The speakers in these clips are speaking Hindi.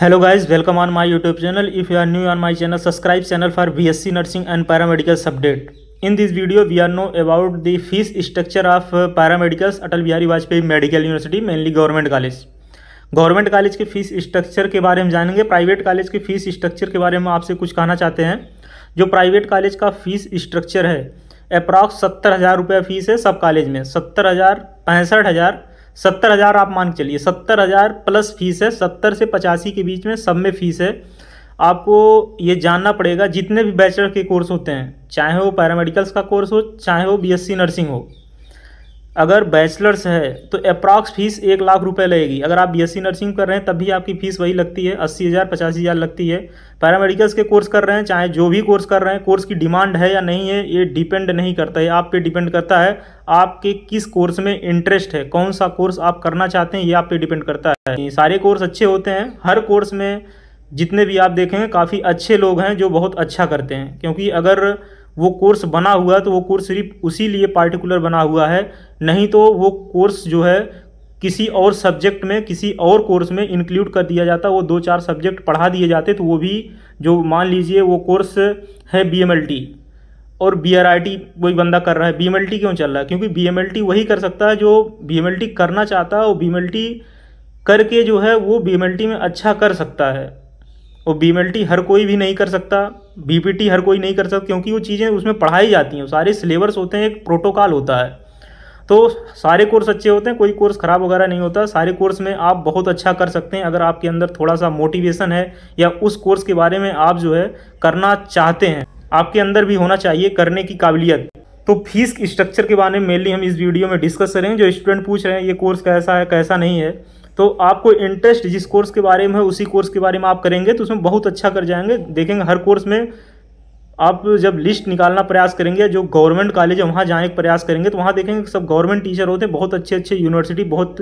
hello guys welcome on my YouTube channel if you are new on my channel subscribe channel for BSc nursing and paramedical update in this video we are know about the fees structure of paramedicals Atal Bihari Vajpayee medical university mainly government college government college की फीस स्ट्रक्चर के बारे में जानेंगे प्राइवेट कॉलेज के फीस स्ट्रक्चर के बारे में आपसे कुछ कहना चाहते हैं जो प्राइवेट कॉलेज का फीस स्ट्रक्चर है अप्रॉक्स सत्तर फीस है सब कॉलेज में सत्तर हज़ार सत्तर हज़ार आप मान के चलिए सत्तर हज़ार प्लस फीस है सत्तर से पचासी के बीच में सब में फीस है आपको ये जानना पड़ेगा जितने भी बैचलर के कोर्स होते हैं चाहे वो पैरामेडिकल्स का कोर्स हो चाहे वो बीएससी नर्सिंग हो अगर बैचलर्स है तो अप्रॉक्स फीस एक लाख रुपए लगेगी अगर आप बीएससी नर्सिंग कर रहे हैं तब भी आपकी फ़ीस वही लगती है अस्सी हज़ार पचासी हज़ार लगती है पैरामेडिकल्स के कोर्स कर रहे हैं चाहे जो भी कोर्स कर रहे हैं कोर्स की डिमांड है या नहीं है ये डिपेंड नहीं करता है आप पे डिपेंड करता है आपके किस कोर्स में इंटरेस्ट है कौन सा कोर्स आप करना चाहते हैं ये आप पे डिपेंड करता है सारे कोर्स अच्छे होते हैं हर कोर्स में जितने भी आप देखेंगे काफ़ी अच्छे लोग हैं जो बहुत अच्छा करते हैं क्योंकि अगर वो कोर्स बना हुआ है तो वो कोर्स सिर्फ उसी लिए पार्टिकुलर बना हुआ है नहीं तो वो कोर्स जो है किसी और सब्जेक्ट में किसी और कोर्स में इंक्लूड कर दिया जाता वो दो चार सब्जेक्ट पढ़ा दिए जाते तो वो भी जो मान लीजिए वो कोर्स है बी और बी आर वही बंदा कर रहा है बी क्यों चल रहा है क्योंकि बी वही कर सकता है जो बी करना चाहता है और बी करके जो है वो बी में अच्छा कर सकता है और बी हर कोई भी नहीं कर सकता बी हर कोई नहीं कर सकता क्योंकि वो चीज़ें उसमें पढ़ाई जाती हैं सारे सिलेबस होते हैं एक प्रोटोकॉल होता है तो सारे कोर्स अच्छे होते हैं कोई कोर्स ख़राब वगैरह नहीं होता सारे कोर्स में आप बहुत अच्छा कर सकते हैं अगर आपके अंदर थोड़ा सा मोटिवेशन है या उस कोर्स के बारे में आप जो है करना चाहते हैं आपके अंदर भी होना चाहिए करने की काबिलियत तो फीस स्ट्रक्चर के बारे में मेनली हम इस वीडियो में डिस्कस करेंगे जो स्टूडेंट पूछ रहे हैं ये कोर्स कैसा है कैसा नहीं है तो आपको इंटरेस्ट जिस कोर्स के बारे में है उसी कोर्स के बारे में आप करेंगे तो उसमें बहुत अच्छा कर जाएंगे देखेंगे हर कोर्स में आप जब लिस्ट निकालना प्रयास करेंगे जो गवर्नमेंट कॉलेज है वहाँ जाने का प्रयास करेंगे तो वहाँ देखेंगे सब गवर्नमेंट टीचर होते हैं बहुत अच्छे अच्छे यूनिवर्सिटी बहुत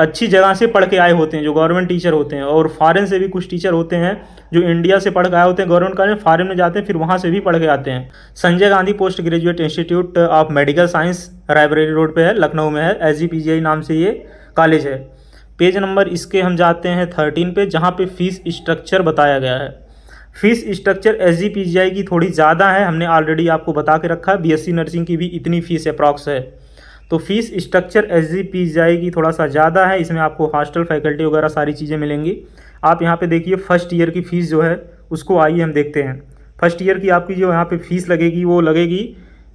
अच्छी जगह से पढ़ के आए होते हैं जो गवर्नमेंट टीचर होते हैं और फॉरेन से भी कुछ टीचर होते हैं जो इंडिया से पढ़ के आए होते हैं गवर्नमेंट कॉलेज फॉरेन में जाते हैं फिर वहाँ से भी पढ़ के आते हैं Sanjay Gandhi post graduate institute of medical science Raebareli road पर है लखनऊ में है एस नाम से ये कॉलेज है पेज नंबर इसके हम जाते हैं थर्टीन पे जहाँ पे फीस स्ट्रक्चर बताया गया है फीस स्ट्रक्चर एस की थोड़ी ज़्यादा है हमने ऑलरेडी आपको बता के रखा है बी नर्सिंग की भी इतनी फीस अप्रॉक्स है तो fees structure S G P जाए की थोड़ा सा ज़्यादा है इसमें आपको हॉस्टल फैकल्टी वगैरह सारी चीज़ें मिलेंगी आप यहाँ पे देखिए फर्स्ट ईयर की फ़ीस जो है उसको आइए हम देखते हैं फर्स्ट ईयर की आपकी जो यहाँ पे फ़ीस लगेगी वो लगेगी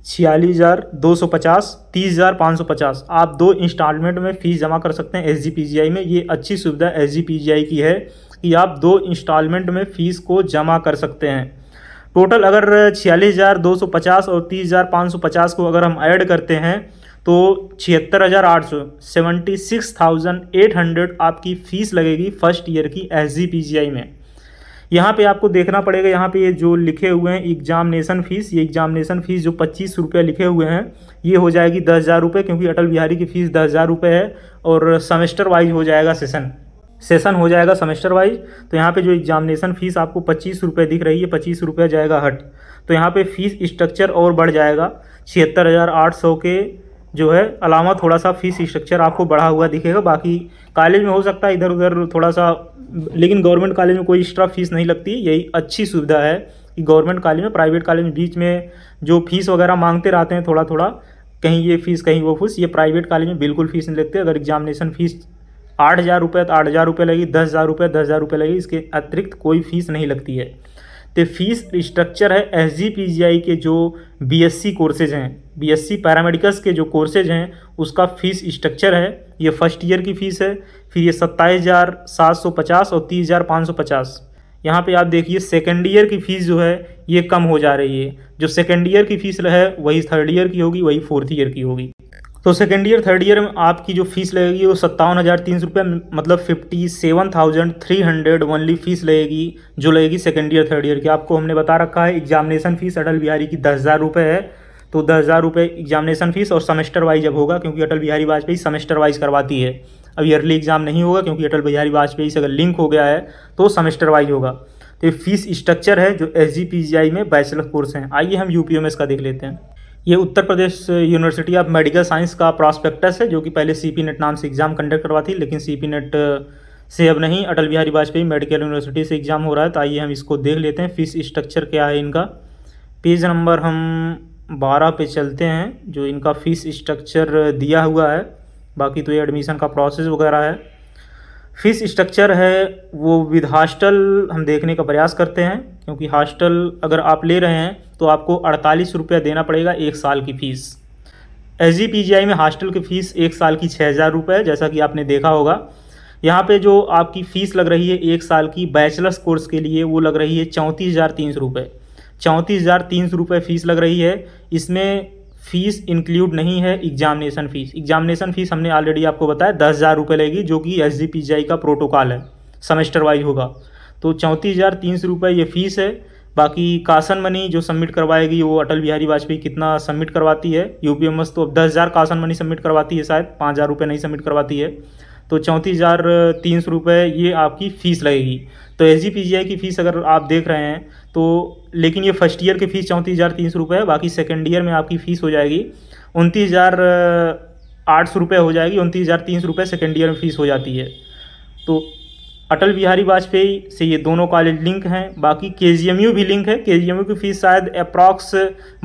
छियालीस हज़ार दो सौ पचास तीस हज़ार पाँच सौ पचास आप दो इंस्टॉलमेंट में फ़ीस जमा कर सकते हैं S G P G I में ये अच्छी सुविधा एस जी पी जी आई की है कि आप दो इंस्टॉलमेंट में फ़ीस को जमा कर सकते हैं टोटल अगर छियालीस हज़ार दो सौ पचास और तीस हज़ार पाँच सौ पचास को अगर हम ऐड करते हैं तो छिहत्तर हज़ार आठ सौ seventy six thousand eight hundred आपकी फ़ीस लगेगी फर्स्ट ईयर की S G P G I में यहाँ पे आपको देखना पड़ेगा यहाँ पे ये जो लिखे हुए हैं एग्जामिनेशन फ़ीस ये एग्जामिनेशन फ़ीस जो पच्चीस रुपये लिखे हुए हैं ये हो जाएगी दस हज़ार रुपये क्योंकि अटल बिहारी की फ़ीस दस हज़ार रुपये है और सेमेस्टर वाइज हो जाएगा सेशन सेशन हो जाएगा सेमेस्टर वाइज तो यहाँ पे जो एग्जामिनेशन फ़ीस आपको पच्चीस रुपये दिख रही है पच्चीस रुपये जाएगा हट तो यहाँ पे फ़ीस स्ट्रक्चर और बढ़ जाएगा छिहत्तर हज़ार आठ सौ के जो है अलावा थोड़ा सा फीस स्ट्रक्चर आपको बढ़ा हुआ दिखेगा बाकी कॉलेज में हो सकता है इधर उधर थोड़ा सा लेकिन गवर्नमेंट कॉलेज में कोई एक्स्ट्रा फीस नहीं लगती यही अच्छी सुविधा है कि गवर्नमेंट कॉलेज में प्राइवेट कॉलेज में बीच में जो फीस वगैरह मांगते रहते हैं थोड़ा थोड़ा कहीं ये फ़ीस कहीं वो फीस ये प्राइवेट कॉलेज में बिल्कुल फ़ीस नहीं लगती अगर एग्जामिनेशन फ़ीस आठ हज़ार रुपये तो आठ हज़ार रुपये लगी दस हज़ार रुपये दस हज़ार रुपये लगी इसके अतिरिक्त कोई फीस नहीं लगती है तो फीस स्ट्रक्चर है एस जी के जो बीएससी कोर्सेज हैं बीएससी पैरामेडिकल्स के जो कोर्सेज हैं उसका फीस स्ट्रक्चर है ये फर्स्ट ईयर की फ़ीस है फिर ये सत्ताईस हज़ार सात सौ पचास और तीस हज़ार पाँच सौ पचास यहाँ पे आप देखिए सेकेंड ईयर की फ़ीस जो है ये कम हो जा रही है जो सेकेंड ईयर की फ़ीस है वही थर्ड ईयर की होगी वही फोर्थ ईयर की होगी तो सेकेंड ईयर थर्ड ईयर में आपकी जो फीस लगेगी वो सत्तावन हज़ार तीन सौ रुपये मतलब fifty seven thousand three hundred only fees लगेगी जो लगेगी सेकेंड ईयर थर्ड ईयर की आपको हमने बता रखा है एग्जामिनेशन फीस अटल बिहारी की दस हज़ार रुपये है तो दस हज़ार रुपये एग्जामिनेशन फीस और सेमेस्टर वाइज अब होगा क्योंकि अटल बिहारी वाजपेयी सेमेस्टर वाइज करवाती है अब ईयरली एग्जाम नहीं होगा क्योंकि अटल बिहारी वाजपेयी से अगर लिंक हो गया है तो सेमेस्टर वाइज होगा तो ये फीस स्ट्रक्चर है जो एस में बैचलर कोर्स हैं आइए हम यू में इसका देख लेते हैं ये Uttar Pradesh university of medical science का प्रॉस्पेक्टस है जो कि पहले सी पी नेट नाम से एग्ज़ाम कंडक्ट करवा थी लेकिन सी पी नेट से अब नहीं अटल बिहारी वाजपेयी मेडिकल यूनिवर्सिटी से एग्ज़ाम हो रहा है तो आइए हम इसको देख लेते हैं फीस स्ट्रक्चर क्या है इनका पेज नंबर हम बारह पे चलते हैं जो इनका फ़ीस स्ट्रक्चर दिया हुआ है बाकी तो ये एडमिशन का प्रोसेस वगैरह है फ़ीस स्ट्रक्चर है वो विद हॉस्टल हम देखने का प्रयास करते हैं क्योंकि हॉस्टल अगर आप ले रहे हैं तो आपको अड़तालीस रुपया देना पड़ेगा एक साल की फ़ीस एस जी में हॉस्टल की फ़ीस एक साल की छः हज़ार रुपये जैसा कि आपने देखा होगा यहाँ पे जो आपकी फ़ीस लग रही है एक साल की बैचलर्स कोर्स के लिए वो लग रही है चौंतीस हज़ार तीन सौ रुपये चौंतीस हज़ार तीन सौ रुपये फ़ीस लग रही है इसमें फ़ीस इंक्लूड नहीं है एग्जामिनेशन फ़ीस एग्जामिनेशन फ़ीस हमने ऑलरेडी आपको बताया दस हज़ार रुपये लगेगी जो कि एस का प्रोटोकॉल है सेमेस्टर वाइज होगा तो चौंतीस हज़ार तीन सौ रुपये ये फ़ीस है बाकी कासन मनी जो सबमिट करवाएगी वो अटल बिहारी वाजपेयी कितना सबमिट करवाती है यू पी एम एस तो अब दस हज़ार कासन मनी सबमिट करवाती है शायद पाँच हज़ार रुपये नहीं सबमिट करवाती है तो चौंतीस हज़ार तीन सौ रुपये ये आपकी फ़ीस लगेगी तो एस जी पी जी आई की फ़ीस अगर आप देख रहे हैं तो लेकिन ये फर्स्ट ईयर की फ़ीस चौंतीस हज़ार तीन सौ रुपये है बाकी सेकेंड ईयर में आपकी फ़ीस हो जाएगी उनतीस हज़ार आठ सौ रुपये हो जाएगी उनतीस हज़ार तीन सौ रुपये सेकेंड ईयर में फ़ीस हो जाती है तो अटल बिहारी वाजपेयी से ये दोनों कॉलेज लिंक हैं बाकी के भी लिंक है के की फ़ीस शायद अप्रॉक्स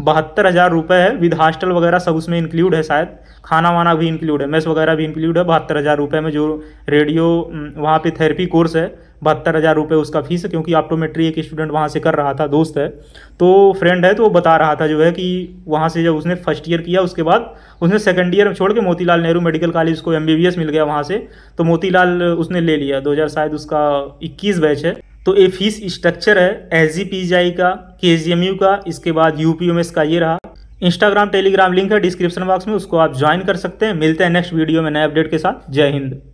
बहत्तर हज़ार रुपये है विद हॉस्टल वगैरह सब उसमें इंक्लूड है शायद खाना वाना भी इंक्लूड है मेस वगैरह भी इंक्लूड है बहत्तर हज़ार रुपये में जो रेडियो वहाँ पे थेरेपी कोर्स है बहत्तर हज़ार रुपये उसका फीस है क्योंकि ऑप्टोमेट्री एक स्टूडेंट वहाँ से कर रहा था दोस्त है तो फ्रेंड है तो वो बता रहा था जो है कि वहाँ से जब उसने फर्स्ट ईयर किया उसके बाद उसने सेकेंड ईयर छोड़ के मोतीलाल नेहरू मेडिकल कॉलेज को एम मिल गया वहाँ से तो मोतीलाल उसने ले लिया दो शायद उसका इक्कीस बैच है तो ये फीस स्ट्रक्चर है एस जी का के का इसके बाद यू का ये रहा इंस्टाग्राम टेलीग्राम लिंक है डिस्क्रिप्शन बॉक्स में उसको आप ज्वाइन कर सकते हैं मिलते हैं नेक्स्ट वीडियो में नए अपडेट के साथ जय हिंद